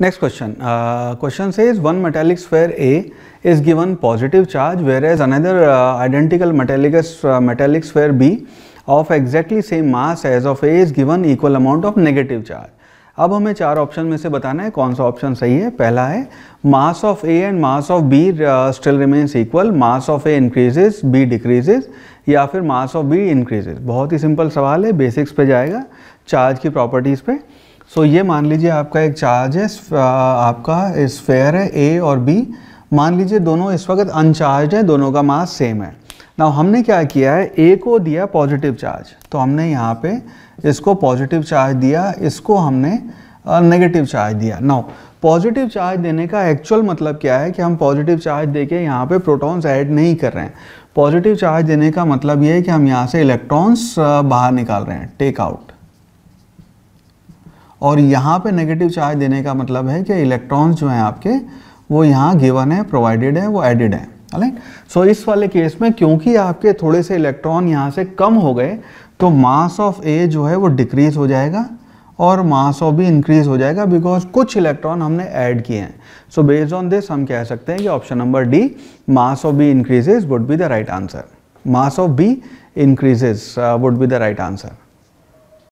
next question question says is one metallic square A is given positive charge whereas another identical metallics metallic square B of exactly same mass as of A is given equal amount of negative charge अब हमें चार option में से बताना है कौन सा option सही है पहला है mass of A and mass of B still remains equal mass of A increases B decreases या फिर मास ऑफ बी इंक्रीजेज बहुत ही सिंपल सवाल है बेसिक्स पे जाएगा चार्ज की प्रॉपर्टीज पे सो ये मान लीजिए आपका एक चार्ज है आपका स्फेयर है ए और बी मान लीजिए दोनों इस वक्त अनचार्ज है दोनों का मास सेम है ना हमने क्या किया है ए को दिया पॉजिटिव चार्ज तो हमने यहाँ पे इसको पॉजिटिव चार्ज दिया इसको हमने नेगेटिव चार्ज दिया नाउ पॉजिटिव चार्ज देने का एक्चुअल मतलब क्या है कि हम पॉजिटिव चार्ज देके यहाँ पर प्रोटॉन्स ऐड नहीं कर रहे हैं पॉजिटिव चार्ज देने का मतलब ये है कि हम यहाँ से इलेक्ट्रॉन्स बाहर निकाल रहे हैं टेक आउट और यहाँ पे नेगेटिव चार्ज देने का मतलब है कि इलेक्ट्रॉन्स जो हैं आपके वो यहाँ गिवन है प्रोवाइडेड है वो एडिड है राइट सो so, इस वाले केस में क्योंकि आपके थोड़े से इलेक्ट्रॉन यहाँ से कम हो गए तो मास ऑफ ए जो है वो डिक्रीज हो जाएगा और मास ऑफ भी इंक्रीज हो जाएगा बिकॉज कुछ इलेक्ट्रॉन हमने ऐड किए हैं सो बेस्ड ऑन दिस हम कह सकते हैं कि option number D mass of B increases would be the right answer mass of B increases would be the right answer